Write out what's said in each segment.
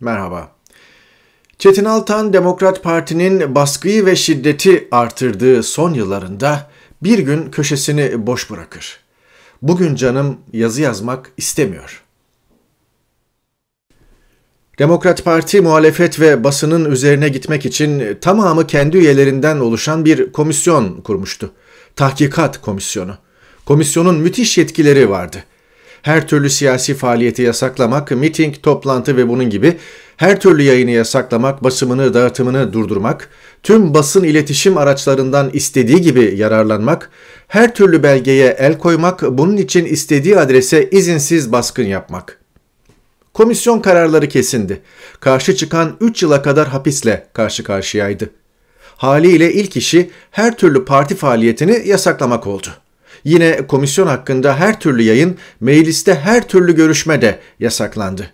Merhaba. Çetin Altan Demokrat Parti'nin baskıyı ve şiddeti artırdığı son yıllarında bir gün köşesini boş bırakır. Bugün canım yazı yazmak istemiyor. Demokrat Parti muhalefet ve basının üzerine gitmek için tamamı kendi üyelerinden oluşan bir komisyon kurmuştu. Tahkikat komisyonu. Komisyonun müthiş yetkileri vardı her türlü siyasi faaliyeti yasaklamak, miting, toplantı ve bunun gibi her türlü yayını yasaklamak, basımını, dağıtımını durdurmak, tüm basın iletişim araçlarından istediği gibi yararlanmak, her türlü belgeye el koymak, bunun için istediği adrese izinsiz baskın yapmak. Komisyon kararları kesindi. Karşı çıkan 3 yıla kadar hapisle karşı karşıyaydı. Haliyle ilk işi her türlü parti faaliyetini yasaklamak oldu. Yine komisyon hakkında her türlü yayın, mecliste her türlü görüşme de yasaklandı.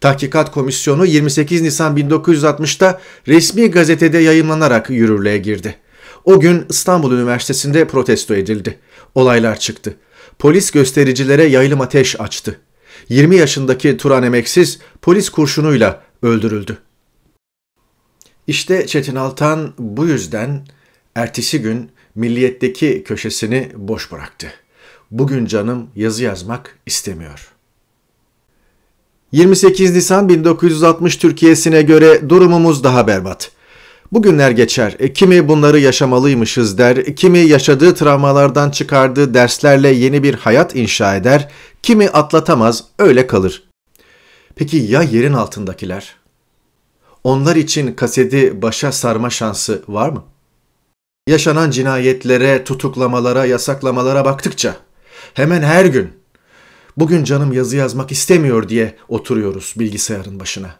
Tahkikat Komisyonu 28 Nisan 1960'ta resmi gazetede yayınlanarak yürürlüğe girdi. O gün İstanbul Üniversitesi'nde protesto edildi. Olaylar çıktı. Polis göstericilere yaylım ateş açtı. 20 yaşındaki Turan Emeksiz polis kurşunuyla öldürüldü. İşte Çetin Altan bu yüzden ertesi gün milliyetteki köşesini boş bıraktı. Bugün canım yazı yazmak istemiyor. 28 Nisan 1960 Türkiye'sine göre durumumuz daha berbat. Bugünler geçer. E, kimi bunları yaşamalıymışız der, kimi yaşadığı travmalardan çıkardığı derslerle yeni bir hayat inşa eder, kimi atlatamaz, öyle kalır. Peki ya yerin altındakiler? Onlar için kaseti başa sarma şansı var mı? Yaşanan cinayetlere, tutuklamalara, yasaklamalara baktıkça hemen her gün bugün canım yazı yazmak istemiyor diye oturuyoruz bilgisayarın başına.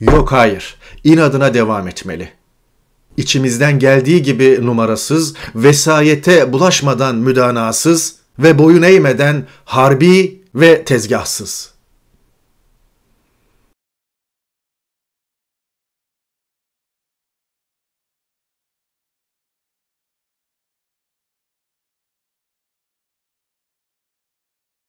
Yok hayır, inadına devam etmeli. İçimizden geldiği gibi numarasız, vesayete bulaşmadan müdanasız ve boyun eğmeden harbi ve tezgahsız.''